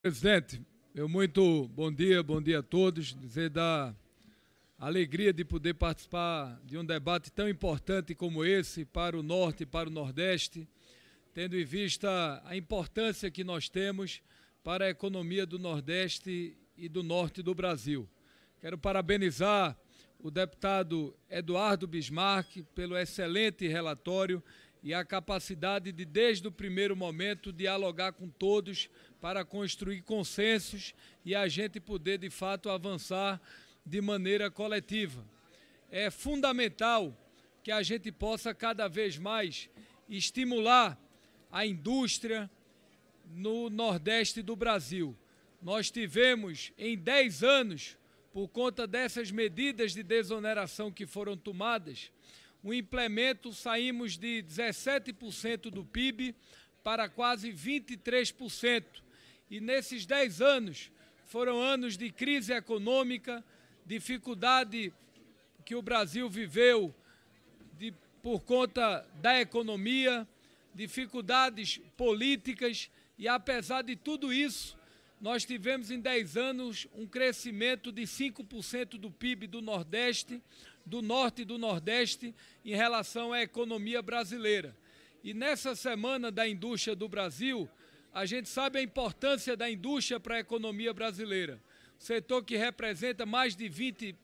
Presidente, eu muito bom dia, bom dia a todos. Dizer da alegria de poder participar de um debate tão importante como esse para o Norte e para o Nordeste, tendo em vista a importância que nós temos para a economia do Nordeste e do Norte do Brasil. Quero parabenizar o deputado Eduardo Bismarck pelo excelente relatório e a capacidade de, desde o primeiro momento, dialogar com todos para construir consensos e a gente poder, de fato, avançar de maneira coletiva. É fundamental que a gente possa cada vez mais estimular a indústria no Nordeste do Brasil. Nós tivemos, em 10 anos, por conta dessas medidas de desoneração que foram tomadas, um implemento, saímos de 17% do PIB para quase 23%. E nesses 10 anos, foram anos de crise econômica, dificuldade que o Brasil viveu de, por conta da economia, dificuldades políticas, e apesar de tudo isso, nós tivemos em 10 anos um crescimento de 5% do PIB do Nordeste, do Norte e do Nordeste em relação à economia brasileira. E nessa semana da indústria do Brasil, a gente sabe a importância da indústria para a economia brasileira. O setor que representa mais de 20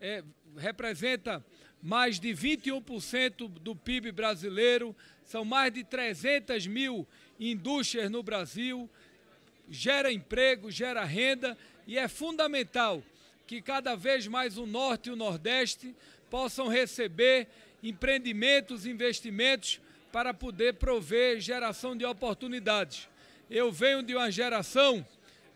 é, representa mais de 21% do PIB brasileiro, são mais de 300 mil indústrias no Brasil, gera emprego, gera renda e é fundamental que cada vez mais o Norte e o Nordeste possam receber empreendimentos, investimentos para poder prover geração de oportunidades. Eu venho de uma geração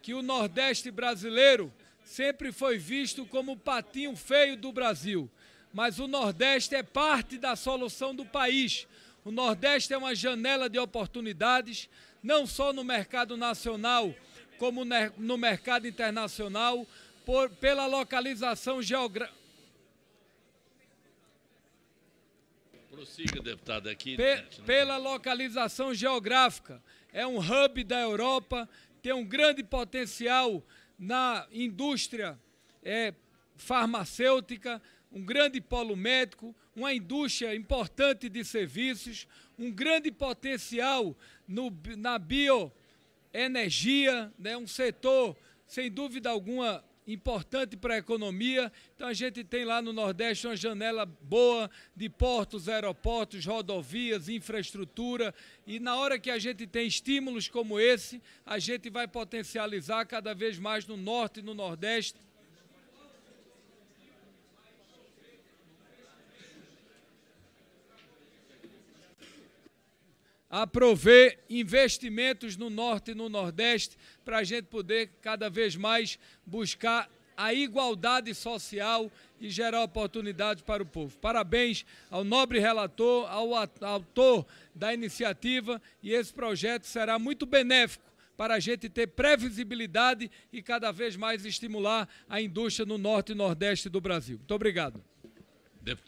que o Nordeste brasileiro sempre foi visto como o patinho feio do Brasil, mas o Nordeste é parte da solução do país. O Nordeste é uma janela de oportunidades, não só no mercado nacional, como no mercado internacional, por, pela localização geográfica. Prossiga, deputado, aqui. Né, pela localização geográfica. É um hub da Europa, tem um grande potencial na indústria é, farmacêutica, um grande polo médico, uma indústria importante de serviços, um grande potencial no, na bioenergia, né, um setor, sem dúvida alguma, importante para a economia. Então a gente tem lá no Nordeste uma janela boa de portos, aeroportos, rodovias, infraestrutura. E na hora que a gente tem estímulos como esse, a gente vai potencializar cada vez mais no Norte e no Nordeste a prover investimentos no Norte e no Nordeste para a gente poder cada vez mais buscar a igualdade social e gerar oportunidades para o povo. Parabéns ao nobre relator, ao autor da iniciativa e esse projeto será muito benéfico para a gente ter previsibilidade e cada vez mais estimular a indústria no Norte e Nordeste do Brasil. Muito obrigado. Deputado.